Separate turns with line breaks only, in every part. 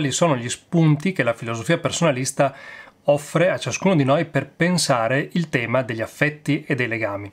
quali sono gli spunti che la filosofia personalista offre a ciascuno di noi per pensare il tema degli affetti e dei legami.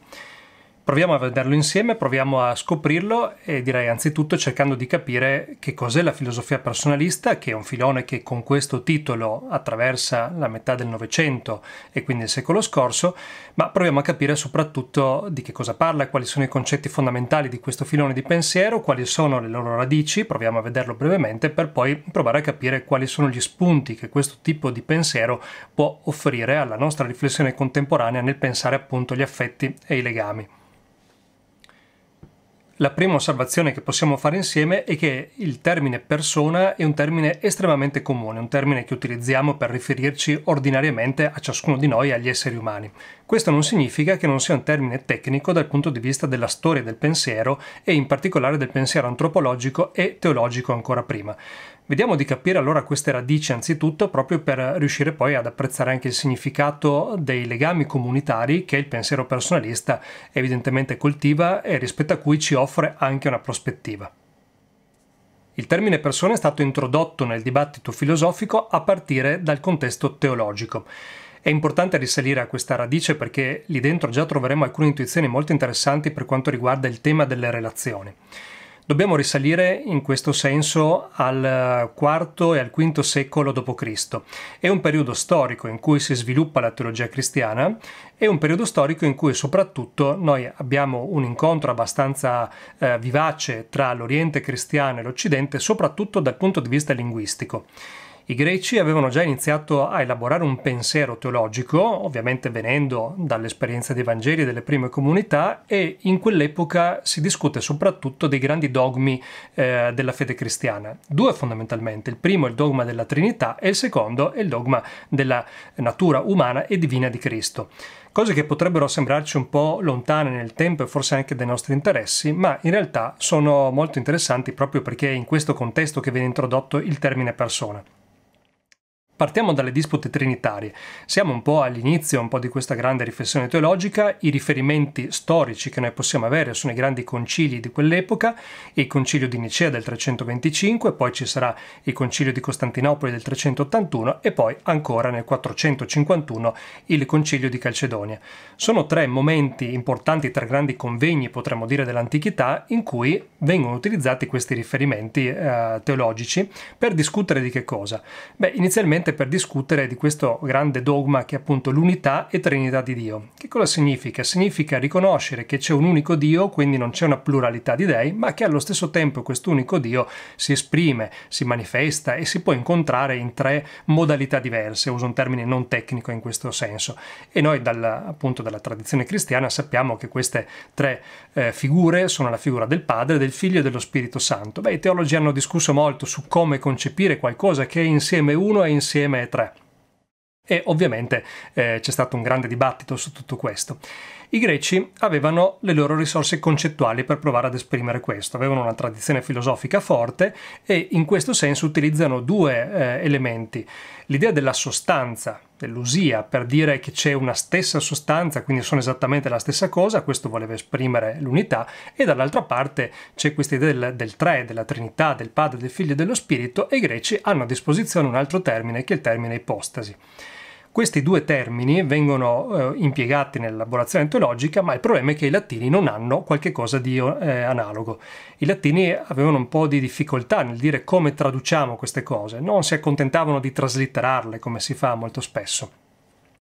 Proviamo a vederlo insieme, proviamo a scoprirlo e direi anzitutto cercando di capire che cos'è la filosofia personalista, che è un filone che con questo titolo attraversa la metà del Novecento e quindi il secolo scorso, ma proviamo a capire soprattutto di che cosa parla, quali sono i concetti fondamentali di questo filone di pensiero, quali sono le loro radici, proviamo a vederlo brevemente per poi provare a capire quali sono gli spunti che questo tipo di pensiero può offrire alla nostra riflessione contemporanea nel pensare appunto gli affetti e i legami. La prima osservazione che possiamo fare insieme è che il termine persona è un termine estremamente comune, un termine che utilizziamo per riferirci ordinariamente a ciascuno di noi agli esseri umani. Questo non significa che non sia un termine tecnico dal punto di vista della storia del pensiero e in particolare del pensiero antropologico e teologico ancora prima. Vediamo di capire allora queste radici anzitutto proprio per riuscire poi ad apprezzare anche il significato dei legami comunitari che il pensiero personalista evidentemente coltiva e rispetto a cui ci offre anche una prospettiva. Il termine persona è stato introdotto nel dibattito filosofico a partire dal contesto teologico. È importante risalire a questa radice perché lì dentro già troveremo alcune intuizioni molto interessanti per quanto riguarda il tema delle relazioni. Dobbiamo risalire in questo senso al IV eh, e al V secolo d.C. È un periodo storico in cui si sviluppa la teologia cristiana, è un periodo storico in cui soprattutto noi abbiamo un incontro abbastanza eh, vivace tra l'Oriente cristiano e l'Occidente, soprattutto dal punto di vista linguistico. I greci avevano già iniziato a elaborare un pensiero teologico, ovviamente venendo dall'esperienza dei Vangeli e delle prime comunità, e in quell'epoca si discute soprattutto dei grandi dogmi eh, della fede cristiana. Due fondamentalmente, il primo è il dogma della Trinità e il secondo è il dogma della natura umana e divina di Cristo cose che potrebbero sembrarci un po' lontane nel tempo e forse anche dai nostri interessi, ma in realtà sono molto interessanti proprio perché è in questo contesto che viene introdotto il termine persona. Partiamo dalle dispute trinitarie. Siamo un po' all'inizio un po' di questa grande riflessione teologica, i riferimenti storici che noi possiamo avere sono i grandi concili di quell'epoca, il concilio di Nicea del 325, poi ci sarà il concilio di Costantinopoli del 381 e poi ancora nel 451 il concilio di Calcedonia. Sono tre momenti importanti, tre grandi convegni potremmo dire dell'antichità in cui vengono utilizzati questi riferimenti eh, teologici per discutere di che cosa? Beh, inizialmente sicuramente per discutere di questo grande dogma che è appunto l'unità e trinità di Dio. Che cosa significa? Significa riconoscere che c'è un unico Dio, quindi non c'è una pluralità di dei, ma che allo stesso tempo questo unico Dio si esprime, si manifesta e si può incontrare in tre modalità diverse, uso un termine non tecnico in questo senso. E noi dalla, appunto dalla tradizione cristiana sappiamo che queste tre eh, figure sono la figura del Padre, del Figlio e dello Spirito Santo. Beh, i teologi hanno discusso molto su come concepire qualcosa che è insieme uno e insieme insieme tre. E ovviamente eh, c'è stato un grande dibattito su tutto questo. I greci avevano le loro risorse concettuali per provare ad esprimere questo, avevano una tradizione filosofica forte e in questo senso utilizzano due eh, elementi. L'idea della sostanza, dell'usia, per dire che c'è una stessa sostanza, quindi sono esattamente la stessa cosa, questo voleva esprimere l'unità, e dall'altra parte c'è questa idea del, del tre, della Trinità, del Padre, del Figlio e dello Spirito, e i greci hanno a disposizione un altro termine che è il termine ipostasi. Questi due termini vengono eh, impiegati nell'elaborazione teologica, ma il problema è che i latini non hanno qualche cosa di eh, analogo. I latini avevano un po' di difficoltà nel dire come traduciamo queste cose, non si accontentavano di traslitterarle come si fa molto spesso.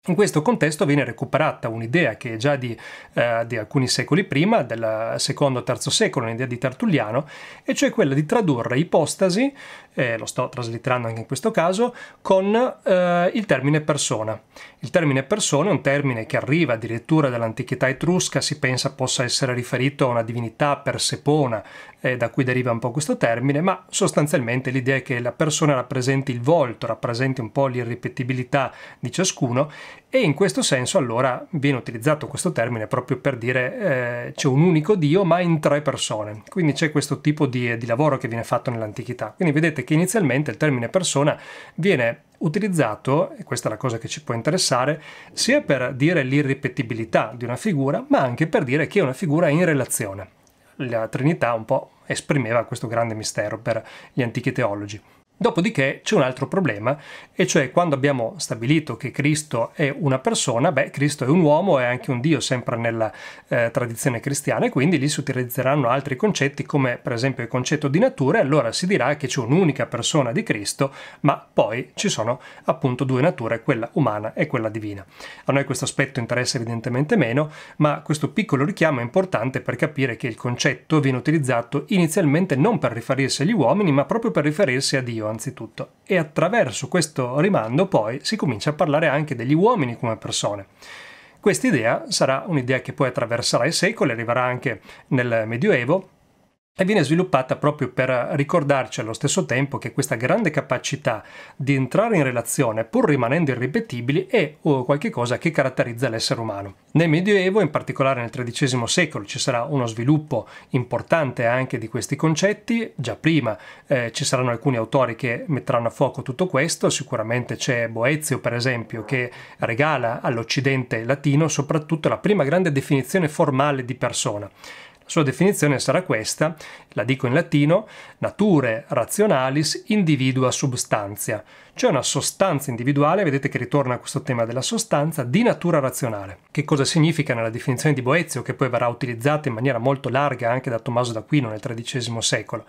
In questo contesto viene recuperata un'idea che è già di, eh, di alcuni secoli prima, del secondo o terzo secolo, un'idea di Tertulliano, e cioè quella di tradurre ipostasi eh, lo sto traslitterando anche in questo caso, con eh, il termine persona. Il termine persona è un termine che arriva addirittura dall'antichità etrusca, si pensa possa essere riferito a una divinità persepona, eh, da cui deriva un po' questo termine, ma sostanzialmente l'idea è che la persona rappresenti il volto, rappresenti un po' l'irripetibilità di ciascuno e in questo senso allora viene utilizzato questo termine proprio per dire eh, c'è un unico Dio ma in tre persone. Quindi c'è questo tipo di, di lavoro che viene fatto nell'antichità. Quindi vedete che inizialmente il termine persona viene utilizzato, e questa è la cosa che ci può interessare, sia per dire l'irripetibilità di una figura, ma anche per dire che è una figura in relazione. La Trinità un po' esprimeva questo grande mistero per gli antichi teologi. Dopodiché c'è un altro problema, e cioè quando abbiamo stabilito che Cristo è una persona, beh, Cristo è un uomo e anche un Dio, sempre nella eh, tradizione cristiana, e quindi lì si utilizzeranno altri concetti, come per esempio il concetto di natura, e allora si dirà che c'è un'unica persona di Cristo, ma poi ci sono appunto due nature, quella umana e quella divina. A noi questo aspetto interessa evidentemente meno, ma questo piccolo richiamo è importante per capire che il concetto viene utilizzato inizialmente non per riferirsi agli uomini, ma proprio per riferirsi a Dio anzitutto e attraverso questo rimando poi si comincia a parlare anche degli uomini come persone. Questa idea sarà un'idea che poi attraverserà i secoli, arriverà anche nel Medioevo e viene sviluppata proprio per ricordarci allo stesso tempo che questa grande capacità di entrare in relazione pur rimanendo irripetibili è qualcosa che caratterizza l'essere umano. Nel Medioevo, in particolare nel XIII secolo, ci sarà uno sviluppo importante anche di questi concetti, già prima eh, ci saranno alcuni autori che metteranno a fuoco tutto questo, sicuramente c'è Boezio per esempio che regala all'Occidente latino soprattutto la prima grande definizione formale di persona sua definizione sarà questa, la dico in latino, nature rationalis individua substantia, cioè una sostanza individuale, vedete che ritorna a questo tema della sostanza, di natura razionale. Che cosa significa nella definizione di Boezio, che poi verrà utilizzata in maniera molto larga anche da Tommaso d'Aquino nel XIII secolo?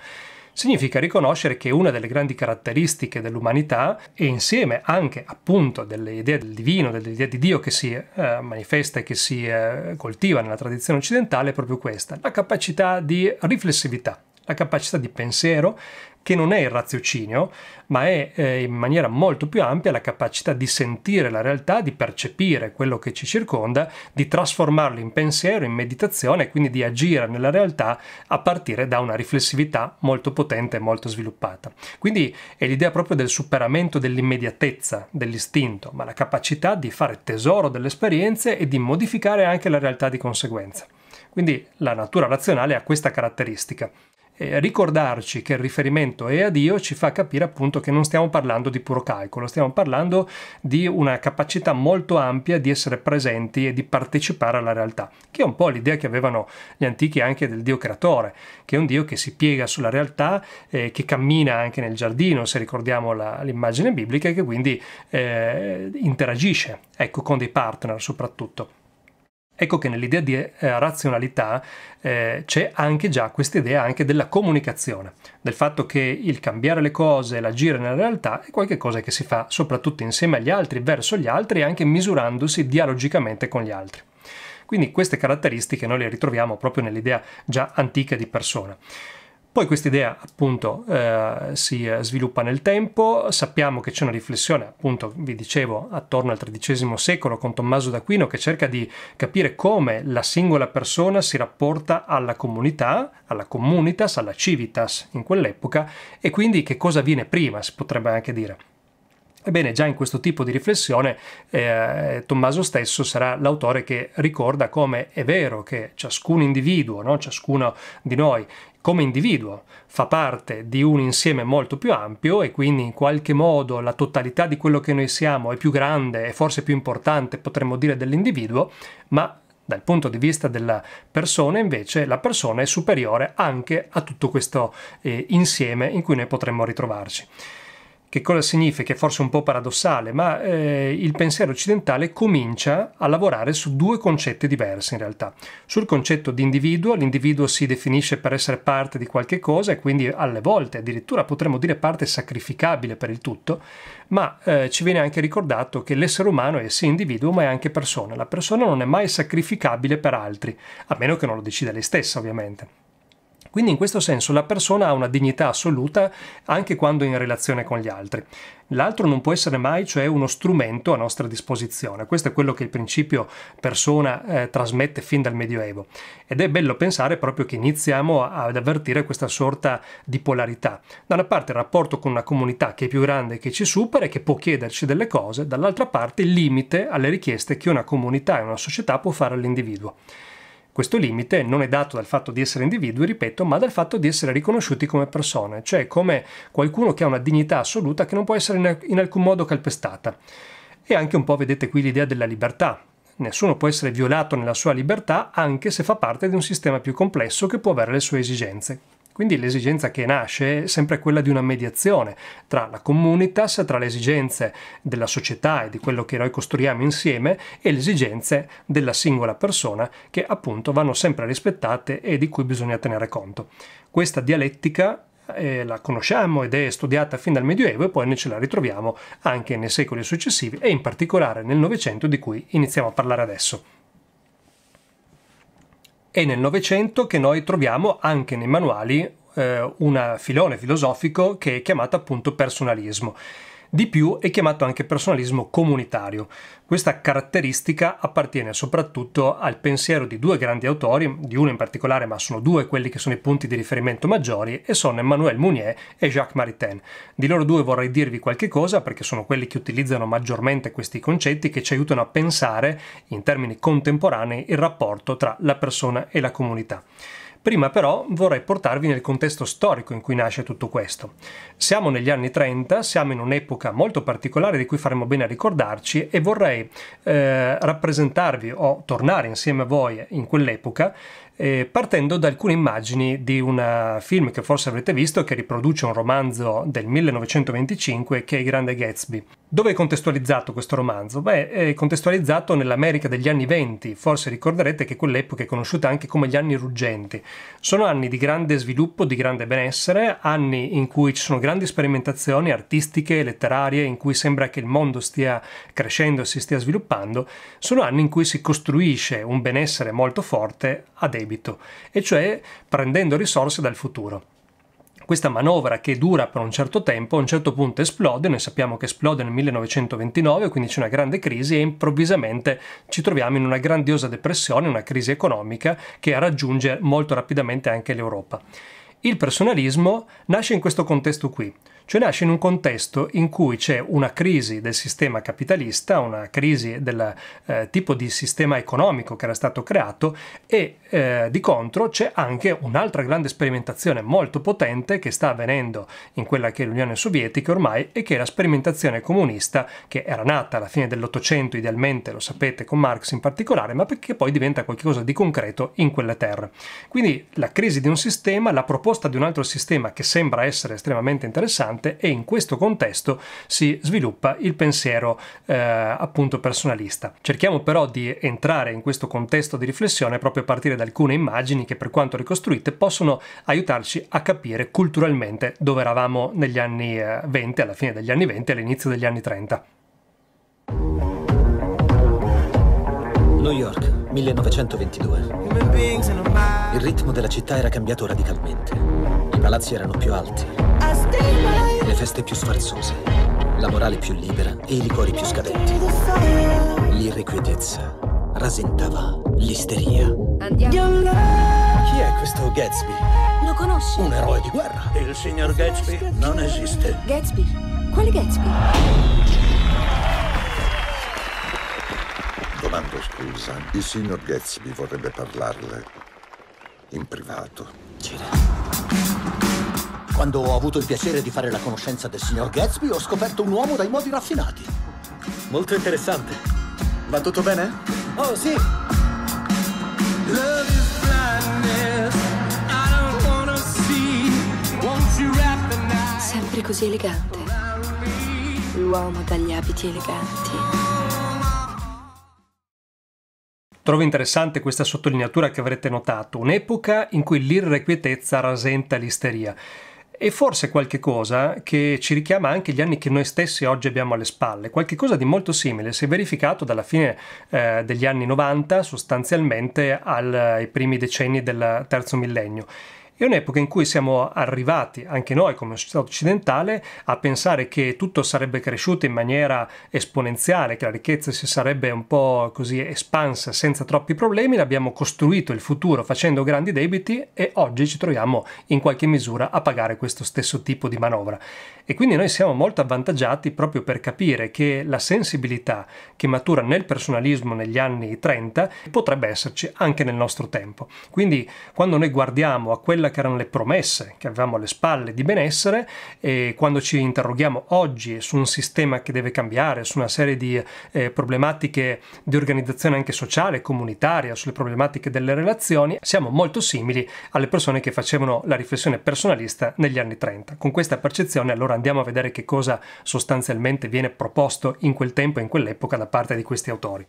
significa riconoscere che una delle grandi caratteristiche dell'umanità e insieme anche appunto delle idee del divino, dell'idea di Dio che si eh, manifesta e che si eh, coltiva nella tradizione occidentale è proprio questa, la capacità di riflessività, la capacità di pensiero che non è il raziocinio, ma è eh, in maniera molto più ampia la capacità di sentire la realtà, di percepire quello che ci circonda, di trasformarlo in pensiero, in meditazione e quindi di agire nella realtà a partire da una riflessività molto potente e molto sviluppata. Quindi è l'idea proprio del superamento dell'immediatezza, dell'istinto, ma la capacità di fare tesoro delle esperienze e di modificare anche la realtà di conseguenza. Quindi la natura razionale ha questa caratteristica eh, ricordarci che il riferimento è a Dio ci fa capire appunto che non stiamo parlando di puro calcolo, stiamo parlando di una capacità molto ampia di essere presenti e di partecipare alla realtà, che è un po' l'idea che avevano gli antichi anche del Dio creatore, che è un Dio che si piega sulla realtà, eh, che cammina anche nel giardino, se ricordiamo la, l'immagine biblica, e che quindi eh, interagisce ecco, con dei partner soprattutto. Ecco che nell'idea di eh, razionalità eh, c'è anche già questa idea anche della comunicazione, del fatto che il cambiare le cose, l'agire nella realtà è qualcosa che si fa soprattutto insieme agli altri, verso gli altri e anche misurandosi dialogicamente con gli altri. Quindi queste caratteristiche noi le ritroviamo proprio nell'idea già antica di persona. Poi questa idea appunto eh, si eh, sviluppa nel tempo, sappiamo che c'è una riflessione appunto, vi dicevo, attorno al XIII secolo con Tommaso d'Aquino che cerca di capire come la singola persona si rapporta alla comunità, alla comunitas, alla civitas in quell'epoca e quindi che cosa viene prima, si potrebbe anche dire. Ebbene, già in questo tipo di riflessione eh, Tommaso stesso sarà l'autore che ricorda come è vero che ciascun individuo, no? ciascuno di noi, come individuo fa parte di un insieme molto più ampio e quindi in qualche modo la totalità di quello che noi siamo è più grande e forse più importante, potremmo dire, dell'individuo, ma dal punto di vista della persona invece la persona è superiore anche a tutto questo eh, insieme in cui noi potremmo ritrovarci. Che cosa significa? È forse un po' paradossale, ma eh, il pensiero occidentale comincia a lavorare su due concetti diversi in realtà. Sul concetto di individuo, l'individuo si definisce per essere parte di qualche cosa e quindi alle volte addirittura potremmo dire parte sacrificabile per il tutto, ma eh, ci viene anche ricordato che l'essere umano è sì individuo ma è anche persona. La persona non è mai sacrificabile per altri, a meno che non lo decida lei stessa ovviamente. Quindi in questo senso la persona ha una dignità assoluta anche quando è in relazione con gli altri. L'altro non può essere mai, cioè, uno strumento a nostra disposizione. Questo è quello che il principio persona eh, trasmette fin dal Medioevo. Ed è bello pensare proprio che iniziamo ad avvertire questa sorta di polarità. Da una parte il rapporto con una comunità che è più grande, che ci supera e che può chiederci delle cose, dall'altra parte il limite alle richieste che una comunità e una società può fare all'individuo. Questo limite non è dato dal fatto di essere individui, ripeto, ma dal fatto di essere riconosciuti come persone, cioè come qualcuno che ha una dignità assoluta che non può essere in alcun modo calpestata. E anche un po' vedete qui l'idea della libertà, Nessuno può essere violato nella sua libertà anche se fa parte di un sistema più complesso che può avere le sue esigenze. Quindi l'esigenza che nasce è sempre quella di una mediazione tra la communitas, tra le esigenze della società e di quello che noi costruiamo insieme e le esigenze della singola persona che appunto vanno sempre rispettate e di cui bisogna tenere conto. Questa dialettica eh, la conosciamo ed è studiata fin dal Medioevo e poi ne ce la ritroviamo anche nei secoli successivi e in particolare nel Novecento di cui iniziamo a parlare adesso è nel Novecento che noi troviamo anche nei manuali eh, un filone filosofico che è chiamato appunto personalismo. Di più è chiamato anche personalismo comunitario. Questa caratteristica appartiene soprattutto al pensiero di due grandi autori, di uno in particolare, ma sono due quelli che sono i punti di riferimento maggiori, e sono Emmanuel Mounier e Jacques Maritain. Di loro due vorrei dirvi qualche cosa perché sono quelli che utilizzano maggiormente questi concetti che ci aiutano a pensare, in termini contemporanei, il rapporto tra la persona e la comunità. Prima però vorrei portarvi nel contesto storico in cui nasce tutto questo. Siamo negli anni 30, siamo in un'epoca molto particolare di cui faremo bene a ricordarci e vorrei eh, rappresentarvi o tornare insieme a voi in quell'epoca eh, partendo da alcune immagini di un film che forse avrete visto che riproduce un romanzo del 1925 che è Il Grande Gatsby. Dove è contestualizzato questo romanzo? Beh, è contestualizzato nell'America degli anni venti, forse ricorderete che quell'epoca è conosciuta anche come gli anni ruggenti. Sono anni di grande sviluppo, di grande benessere, anni in cui ci sono grandi sperimentazioni artistiche, letterarie, in cui sembra che il mondo stia crescendo e si stia sviluppando, sono anni in cui si costruisce un benessere molto forte a debito, e cioè prendendo risorse dal futuro questa manovra che dura per un certo tempo a un certo punto esplode, noi sappiamo che esplode nel 1929, quindi c'è una grande crisi e improvvisamente ci troviamo in una grandiosa depressione, una crisi economica che raggiunge molto rapidamente anche l'Europa. Il personalismo nasce in questo contesto qui, cioè nasce in un contesto in cui c'è una crisi del sistema capitalista, una crisi del eh, tipo di sistema economico che era stato creato e eh, di contro c'è anche un'altra grande sperimentazione molto potente che sta avvenendo in quella che è l'Unione Sovietica ormai e che è la sperimentazione comunista che era nata alla fine dell'Ottocento idealmente, lo sapete, con Marx in particolare, ma perché poi diventa qualcosa di concreto in quelle terre. Quindi la crisi di un sistema, la proposta proposta di un altro sistema che sembra essere estremamente interessante e in questo contesto si sviluppa il pensiero eh, appunto personalista. Cerchiamo però di entrare in questo contesto di riflessione proprio a partire da alcune immagini che per quanto ricostruite possono aiutarci a capire culturalmente dove eravamo negli anni 20, eh, alla fine degli anni 20 e all'inizio degli anni 30. New York, 1922. Il ritmo della città era cambiato radicalmente. I palazzi erano più alti, le feste più sfarzose, la morale più libera e i liquori più scadenti. L'irrequietezza rasentava l'isteria. Andiamo. Chi è questo Gatsby? Lo conosci? Un eroe di guerra. Il signor Gatsby non esiste. Gatsby? Quale Gatsby? Domando scusa. Il signor Gatsby vorrebbe parlarle in privato. Gira. Quando ho avuto il piacere di fare la conoscenza del signor Gatsby, ho scoperto un uomo dai modi raffinati. Molto interessante. Va tutto bene? Oh, sì. Sempre così elegante. L'uomo dagli abiti eleganti. Trovo interessante questa sottolineatura che avrete notato, un'epoca in cui l'irrequietezza rasenta l'isteria. E forse qualche cosa che ci richiama anche gli anni che noi stessi oggi abbiamo alle spalle. Qualche cosa di molto simile si è verificato dalla fine eh, degli anni 90 sostanzialmente ai primi decenni del terzo millennio. È un'epoca in cui siamo arrivati, anche noi come società occidentale, a pensare che tutto sarebbe cresciuto in maniera esponenziale, che la ricchezza si sarebbe un po' così espansa senza troppi problemi, abbiamo costruito il futuro facendo grandi debiti e oggi ci troviamo in qualche misura a pagare questo stesso tipo di manovra. E quindi noi siamo molto avvantaggiati proprio per capire che la sensibilità che matura nel personalismo negli anni 30 potrebbe esserci anche nel nostro tempo. Quindi quando noi guardiamo a quella quelle che erano le promesse che avevamo alle spalle di benessere e quando ci interroghiamo oggi su un sistema che deve cambiare, su una serie di eh, problematiche di organizzazione anche sociale, comunitaria, sulle problematiche delle relazioni, siamo molto simili alle persone che facevano la riflessione personalista negli anni 30. Con questa percezione allora andiamo a vedere che cosa sostanzialmente viene proposto in quel tempo e in quell'epoca da parte di questi autori.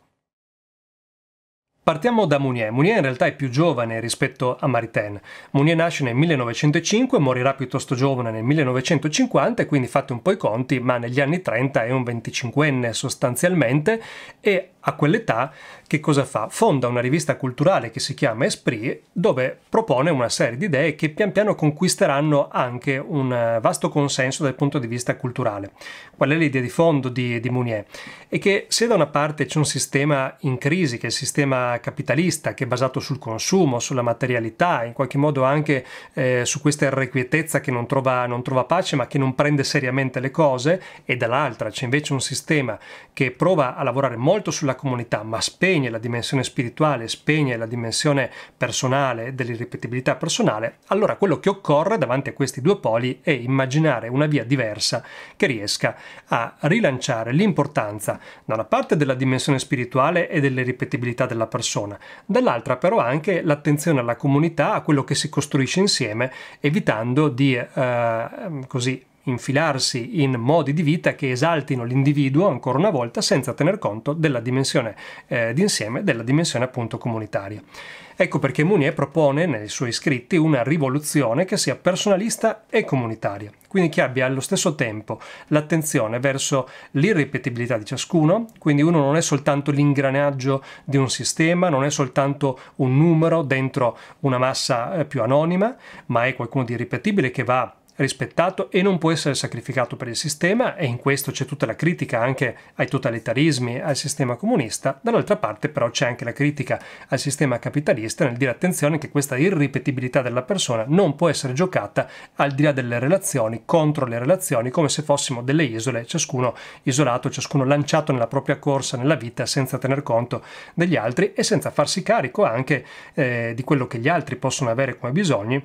Partiamo da Mounier. Mounier in realtà è più giovane rispetto a Maritain. Mounier nasce nel 1905, morirà piuttosto giovane nel 1950, quindi fate un po' i conti, ma negli anni 30 è un 25enne sostanzialmente e a quell'età, che cosa fa? Fonda una rivista culturale che si chiama Esprit, dove propone una serie di idee che pian piano conquisteranno anche un eh, vasto consenso dal punto di vista culturale. Qual è l'idea di fondo di, di Mounier? È che se da una parte c'è un sistema in crisi, che è il sistema capitalista, che è basato sul consumo, sulla materialità, in qualche modo anche eh, su questa irrequietezza che non trova, non trova pace, ma che non prende seriamente le cose, e dall'altra c'è invece un sistema che prova a lavorare molto sulla della comunità, ma spegne la dimensione spirituale, spegne la dimensione personale dell'irripetibilità personale, allora quello che occorre davanti a questi due poli è immaginare una via diversa che riesca a rilanciare l'importanza da una parte della dimensione spirituale e dell'irripetibilità della persona, dall'altra però anche l'attenzione alla comunità, a quello che si costruisce insieme, evitando di eh, così infilarsi in modi di vita che esaltino l'individuo ancora una volta senza tener conto della dimensione eh, d'insieme, della dimensione appunto comunitaria. Ecco perché Mounier propone nei suoi scritti una rivoluzione che sia personalista e comunitaria, quindi che abbia allo stesso tempo l'attenzione verso l'irripetibilità di ciascuno, quindi uno non è soltanto l'ingranaggio di un sistema, non è soltanto un numero dentro una massa eh, più anonima, ma è qualcuno di irripetibile che va rispettato e non può essere sacrificato per il sistema e in questo c'è tutta la critica anche ai totalitarismi, al sistema comunista, dall'altra parte però c'è anche la critica al sistema capitalista nel dire attenzione che questa irripetibilità della persona non può essere giocata al di là delle relazioni, contro le relazioni, come se fossimo delle isole, ciascuno isolato, ciascuno lanciato nella propria corsa, nella vita, senza tener conto degli altri e senza farsi carico anche eh, di quello che gli altri possono avere come bisogni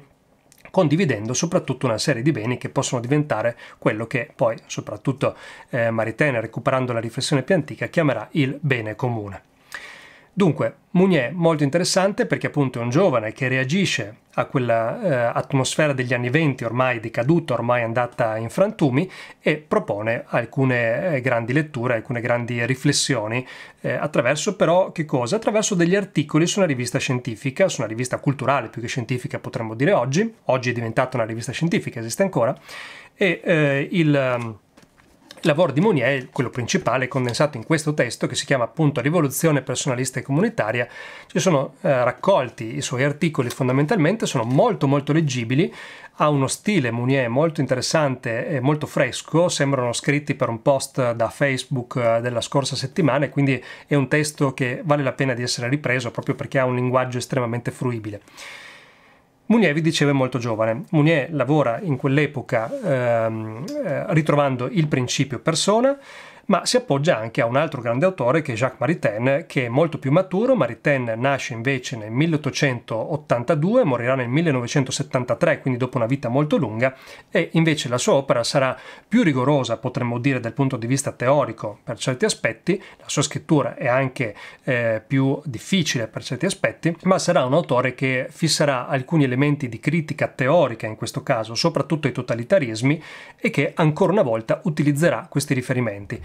condividendo soprattutto una serie di beni che possono diventare quello che poi, soprattutto eh, Maritain, recuperando la riflessione più antica, chiamerà il bene comune. Dunque, Mounier molto interessante perché appunto è un giovane che reagisce a quella eh, atmosfera degli anni venti ormai decaduta, ormai andata in frantumi e propone alcune eh, grandi letture, alcune grandi riflessioni eh, attraverso però che cosa? Attraverso degli articoli su una rivista scientifica, su una rivista culturale più che scientifica potremmo dire oggi, oggi è diventata una rivista scientifica, esiste ancora, e eh, il ehm, il Lavoro di Mounier, quello principale, è condensato in questo testo che si chiama appunto Rivoluzione personalista e comunitaria. Ci sono eh, raccolti i suoi articoli fondamentalmente, sono molto molto leggibili, ha uno stile Mounier molto interessante e molto fresco, sembrano scritti per un post da Facebook eh, della scorsa settimana e quindi è un testo che vale la pena di essere ripreso proprio perché ha un linguaggio estremamente fruibile. Mounier vi dicevo è molto giovane. Mounier lavora in quell'epoca ehm, eh, ritrovando il principio persona ma si appoggia anche a un altro grande autore che è Jacques Maritain, che è molto più maturo. Maritain nasce invece nel 1882, morirà nel 1973, quindi dopo una vita molto lunga, e invece la sua opera sarà più rigorosa, potremmo dire, dal punto di vista teorico per certi aspetti, la sua scrittura è anche eh, più difficile per certi aspetti, ma sarà un autore che fisserà alcuni elementi di critica teorica in questo caso, soprattutto ai totalitarismi, e che ancora una volta utilizzerà questi riferimenti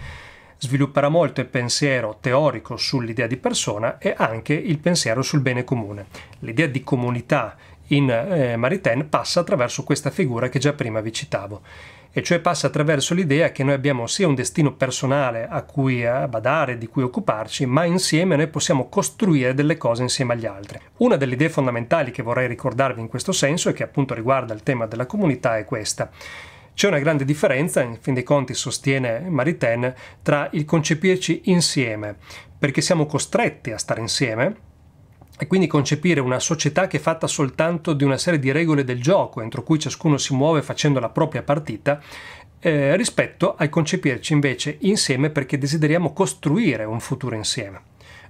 svilupperà molto il pensiero teorico sull'idea di persona e anche il pensiero sul bene comune. L'idea di comunità in eh, Maritain passa attraverso questa figura che già prima vi citavo e cioè passa attraverso l'idea che noi abbiamo sia un destino personale a cui eh, badare, di cui occuparci, ma insieme noi possiamo costruire delle cose insieme agli altri. Una delle idee fondamentali che vorrei ricordarvi in questo senso e che appunto riguarda il tema della comunità è questa. C'è una grande differenza, in fin dei conti sostiene Maritain, tra il concepirci insieme, perché siamo costretti a stare insieme, e quindi concepire una società che è fatta soltanto di una serie di regole del gioco entro cui ciascuno si muove facendo la propria partita, eh, rispetto al concepirci invece insieme perché desideriamo costruire un futuro insieme.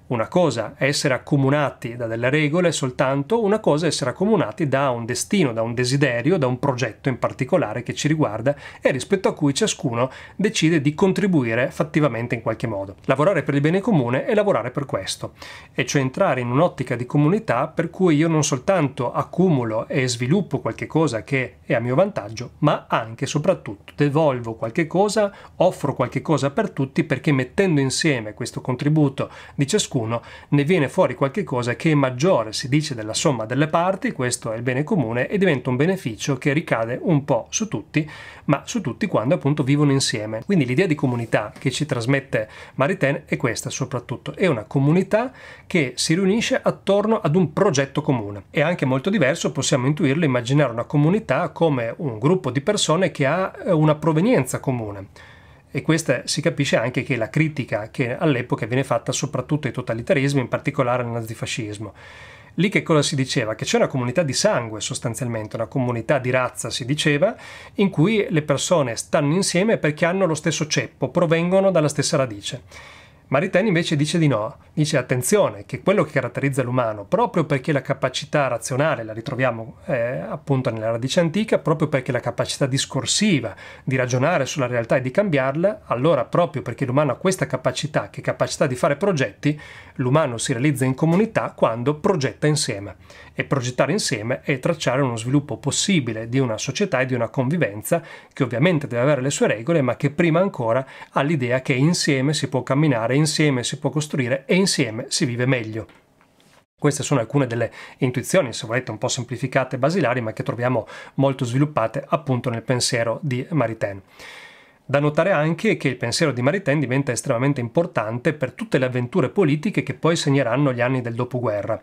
Una cosa è essere accomunati da delle regole soltanto, una cosa è essere accomunati da un destino, da un desiderio, da un progetto in particolare che ci riguarda e rispetto a cui ciascuno decide di contribuire fattivamente in qualche modo. Lavorare per il bene comune è lavorare per questo, e cioè entrare in un'ottica di comunità per cui io non soltanto accumulo e sviluppo qualche cosa che è a mio vantaggio, ma anche e soprattutto devolvo qualche cosa, offro qualche cosa per tutti perché mettendo insieme questo contributo di ciascuno ciascuno ne viene fuori qualche cosa che è maggiore, si dice, della somma delle parti, questo è il bene comune, e diventa un beneficio che ricade un po' su tutti, ma su tutti quando appunto vivono insieme. Quindi l'idea di comunità che ci trasmette Maritain è questa soprattutto, è una comunità che si riunisce attorno ad un progetto comune. È anche molto diverso, possiamo intuirlo, immaginare una comunità come un gruppo di persone che ha eh, una provenienza comune e questa si capisce anche che la critica che all'epoca viene fatta soprattutto ai totalitarismi, in particolare al nazifascismo. Lì che cosa si diceva? Che c'è una comunità di sangue sostanzialmente, una comunità di razza si diceva, in cui le persone stanno insieme perché hanno lo stesso ceppo, provengono dalla stessa radice. Maritain invece dice di no, dice attenzione che quello che caratterizza l'umano, proprio perché la capacità razionale la ritroviamo eh, appunto nella radice antica, proprio perché la capacità discorsiva di ragionare sulla realtà e di cambiarla, allora proprio perché l'umano ha questa capacità, che è capacità di fare progetti, l'umano si realizza in comunità quando progetta insieme e progettare insieme e tracciare uno sviluppo possibile di una società e di una convivenza che ovviamente deve avere le sue regole, ma che prima ancora ha l'idea che insieme si può camminare, insieme si può costruire e insieme si vive meglio. Queste sono alcune delle intuizioni, se volete, un po' semplificate e basilari, ma che troviamo molto sviluppate appunto nel pensiero di Maritain. Da notare anche che il pensiero di Maritain diventa estremamente importante per tutte le avventure politiche che poi segneranno gli anni del dopoguerra.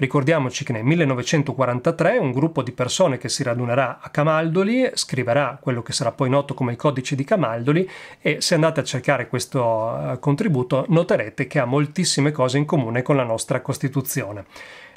Ricordiamoci che nel 1943 un gruppo di persone che si radunerà a Camaldoli scriverà quello che sarà poi noto come il codice di Camaldoli e se andate a cercare questo eh, contributo noterete che ha moltissime cose in comune con la nostra Costituzione.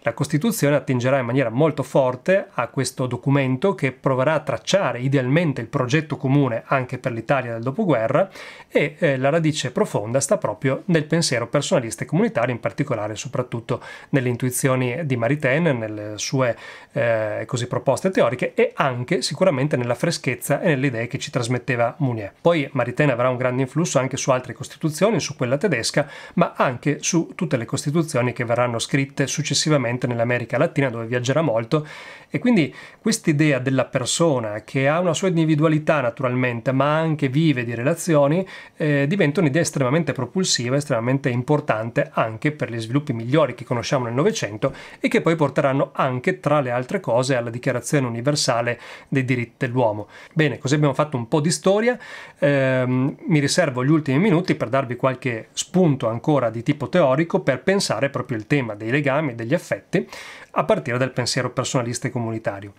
La Costituzione attingerà in maniera molto forte a questo documento che proverà a tracciare idealmente il progetto comune anche per l'Italia del dopoguerra e eh, la radice profonda sta proprio nel pensiero personalista e comunitario, in particolare e soprattutto nelle intuizioni di Maritain, nelle sue eh, così proposte teoriche e anche sicuramente nella freschezza e nelle idee che ci trasmetteva Mounier. Poi Maritain avrà un grande influsso anche su altre costituzioni, su quella tedesca, ma anche su tutte le costituzioni che verranno scritte successivamente sicuramente nell'America Latina dove viaggerà molto e quindi quest'idea della persona che ha una sua individualità naturalmente, ma anche vive di relazioni, eh, diventa un'idea estremamente propulsiva, estremamente importante anche per gli sviluppi migliori che conosciamo nel Novecento e che poi porteranno anche, tra le altre cose, alla Dichiarazione universale dei diritti dell'uomo. Bene, così abbiamo fatto un po' di storia, eh, mi riservo gli ultimi minuti per darvi qualche spunto ancora di tipo teorico per pensare proprio il tema dei legami, e degli affetti, a partire dal pensiero personalista e comunitario.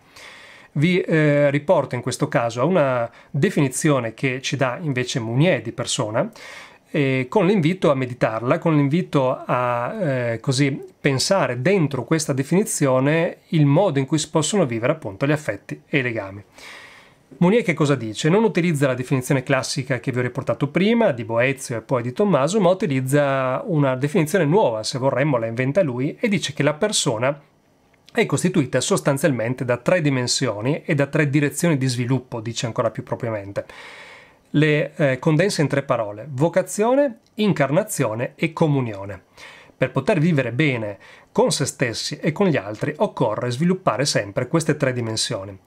Vi eh, riporto in questo caso a una definizione che ci dà invece Mounier di persona, eh, con l'invito a meditarla, con l'invito a eh, così pensare dentro questa definizione il modo in cui si possono vivere appunto gli affetti e i legami. Mounier che cosa dice? Non utilizza la definizione classica che vi ho riportato prima, di Boezio e poi di Tommaso, ma utilizza una definizione nuova, se vorremmo la inventa lui, e dice che la persona è costituita sostanzialmente da tre dimensioni e da tre direzioni di sviluppo, dice ancora più propriamente. Le eh, condensa in tre parole, vocazione, incarnazione e comunione. Per poter vivere bene con se stessi e con gli altri occorre sviluppare sempre queste tre dimensioni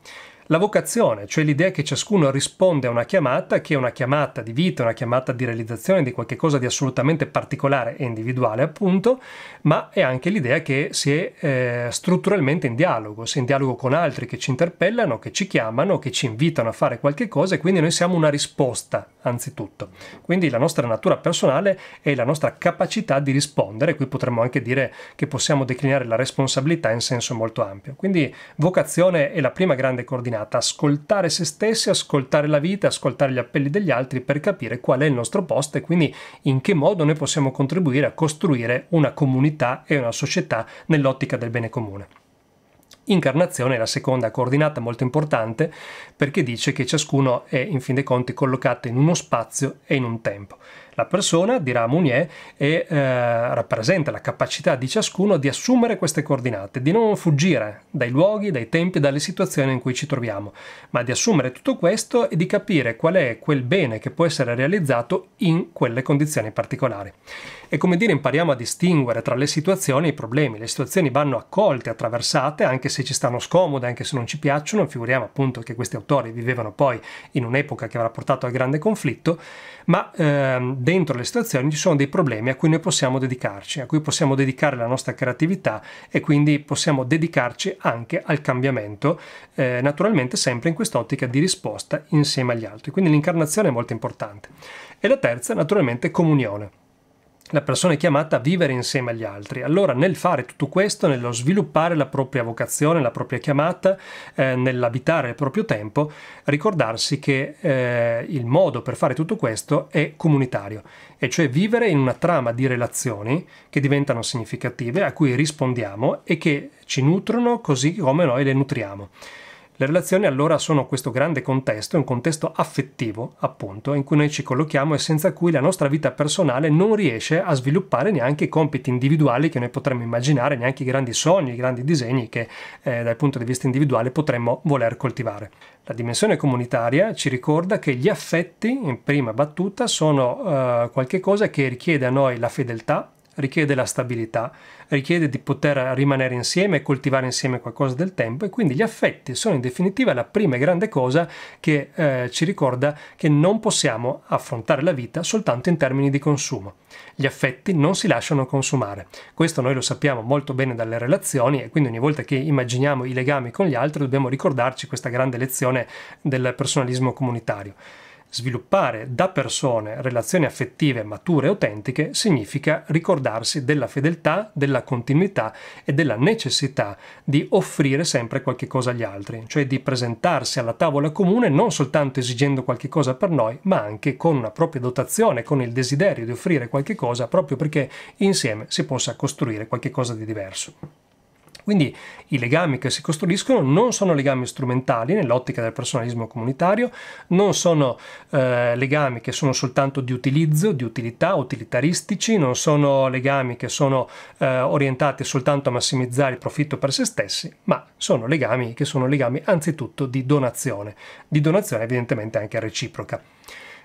la vocazione, cioè l'idea che ciascuno risponde a una chiamata che è una chiamata di vita, una chiamata di realizzazione di qualcosa di assolutamente particolare e individuale appunto, ma è anche l'idea che si è eh, strutturalmente in dialogo, si è in dialogo con altri che ci interpellano, che ci chiamano, che ci invitano a fare qualche cosa e quindi noi siamo una risposta anzitutto. Quindi la nostra natura personale è la nostra capacità di rispondere, qui potremmo anche dire che possiamo declinare la responsabilità in senso molto ampio. Quindi vocazione è la prima grande coordinazione impegnata a ascoltare se stessi, ascoltare la vita, ascoltare gli appelli degli altri per capire qual è il nostro posto e quindi in che modo noi possiamo contribuire a costruire una comunità e una società nell'ottica del bene comune. Incarnazione è la seconda coordinata molto importante perché dice che ciascuno è in fin dei conti collocato in uno spazio e in un tempo. La persona, dirà Mounier, è, eh, rappresenta la capacità di ciascuno di assumere queste coordinate, di non fuggire dai luoghi, dai tempi, dalle situazioni in cui ci troviamo, ma di assumere tutto questo e di capire qual è quel bene che può essere realizzato in quelle condizioni particolari. E come dire, impariamo a distinguere tra le situazioni e i problemi. Le situazioni vanno accolte, attraversate, anche se ci stanno scomode, anche se non ci piacciono. Figuriamo appunto che questi autori vivevano poi in un'epoca che avrà portato al grande conflitto ma ehm, dentro le stazioni ci sono dei problemi a cui noi possiamo dedicarci, a cui possiamo dedicare la nostra creatività e quindi possiamo dedicarci anche al cambiamento, eh, naturalmente sempre in quest'ottica di risposta insieme agli altri. Quindi l'incarnazione è molto importante. E la terza, naturalmente, comunione la persona è chiamata a vivere insieme agli altri. Allora nel fare tutto questo, nello sviluppare la propria vocazione, la propria chiamata, eh, nell'abitare il proprio tempo, ricordarsi che eh, il modo per fare tutto questo è comunitario, e cioè vivere in una trama di relazioni che diventano significative, a cui rispondiamo e che ci nutrono così come noi le nutriamo. Le relazioni allora sono questo grande contesto, un contesto affettivo, appunto, in cui noi ci collochiamo e senza cui la nostra vita personale non riesce a sviluppare neanche i compiti individuali che noi potremmo immaginare, neanche i grandi sogni, i grandi disegni che eh, dal punto di vista individuale potremmo voler coltivare. La dimensione comunitaria ci ricorda che gli affetti, in prima battuta, sono eh, qualche che richiede a noi la fedeltà, richiede la stabilità, richiede di poter rimanere insieme e coltivare insieme qualcosa del tempo e quindi gli affetti sono in definitiva la prima e grande cosa che eh, ci ricorda che non possiamo affrontare la vita soltanto in termini di consumo. Gli affetti non si lasciano consumare, questo noi lo sappiamo molto bene dalle relazioni e quindi ogni volta che immaginiamo i legami con gli altri dobbiamo ricordarci questa grande lezione del personalismo comunitario. Sviluppare da persone relazioni affettive mature e autentiche significa ricordarsi della fedeltà, della continuità e della necessità di offrire sempre qualche cosa agli altri, cioè di presentarsi alla tavola comune non soltanto esigendo qualche cosa per noi, ma anche con una propria dotazione, con il desiderio di offrire qualche cosa proprio perché insieme si possa costruire qualche cosa di diverso. Quindi i legami che si costruiscono non sono legami strumentali nell'ottica del personalismo comunitario, non sono eh, legami che sono soltanto di utilizzo, di utilità, utilitaristici, non sono legami che sono eh, orientati soltanto a massimizzare il profitto per se stessi, ma sono legami che sono legami anzitutto di donazione, di donazione evidentemente anche reciproca.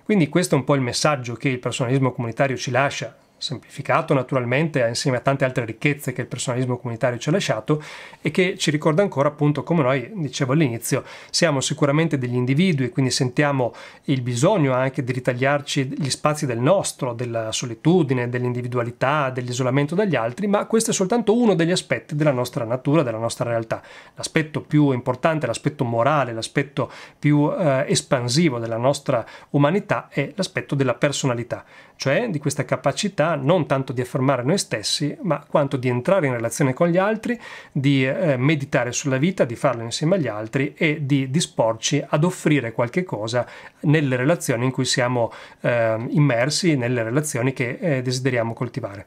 Quindi questo è un po' il messaggio che il personalismo comunitario ci lascia semplificato naturalmente insieme a tante altre ricchezze che il personalismo comunitario ci ha lasciato e che ci ricorda ancora appunto come noi dicevo all'inizio siamo sicuramente degli individui quindi sentiamo il bisogno anche di ritagliarci gli spazi del nostro della solitudine dell'individualità dell'isolamento dagli altri ma questo è soltanto uno degli aspetti della nostra natura della nostra realtà l'aspetto più importante l'aspetto morale l'aspetto più eh, espansivo della nostra umanità è l'aspetto della personalità cioè di questa capacità non tanto di affermare noi stessi, ma quanto di entrare in relazione con gli altri, di eh, meditare sulla vita, di farlo insieme agli altri e di disporci ad offrire qualche cosa nelle relazioni in cui siamo eh, immersi, nelle relazioni che eh, desideriamo coltivare.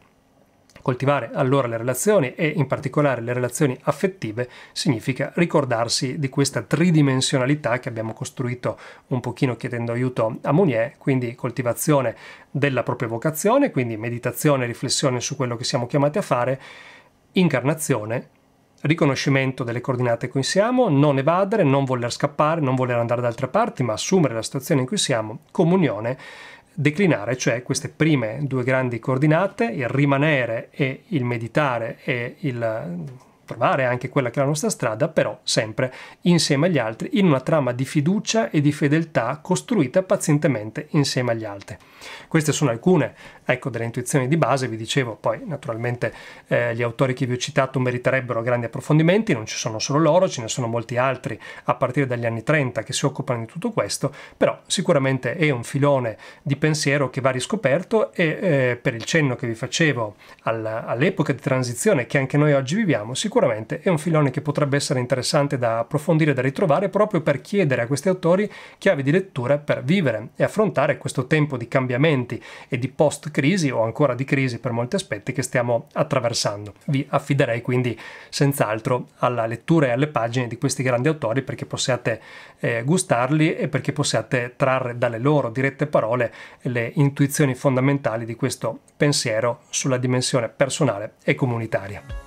Coltivare allora le relazioni e in particolare le relazioni affettive significa ricordarsi di questa tridimensionalità che abbiamo costruito un pochino chiedendo aiuto a Mounier, quindi coltivazione della propria vocazione, quindi meditazione, riflessione su quello che siamo chiamati a fare, incarnazione, riconoscimento delle coordinate in cui siamo, non evadere, non voler scappare, non voler andare da altre parti, ma assumere la situazione in cui siamo, comunione declinare, cioè queste prime due grandi coordinate, il rimanere e il meditare e il trovare anche quella che è la nostra strada, però sempre insieme agli altri, in una trama di fiducia e di fedeltà costruita pazientemente insieme agli altri. Queste sono alcune Ecco, delle intuizioni di base, vi dicevo, poi naturalmente eh, gli autori che vi ho citato meriterebbero grandi approfondimenti, non ci sono solo loro, ce ne sono molti altri a partire dagli anni 30 che si occupano di tutto questo, però sicuramente è un filone di pensiero che va riscoperto e eh, per il cenno che vi facevo all'epoca di transizione che anche noi oggi viviamo, sicuramente è un filone che potrebbe essere interessante da approfondire, da ritrovare proprio per chiedere a questi autori chiavi di lettura per vivere e affrontare questo tempo di cambiamenti e di post crisi o ancora di crisi per molti aspetti che stiamo attraversando. Vi affiderei quindi senz'altro alla lettura e alle pagine di questi grandi autori perché possiate eh, gustarli e perché possiate trarre dalle loro dirette parole le intuizioni fondamentali di questo pensiero sulla dimensione personale e comunitaria.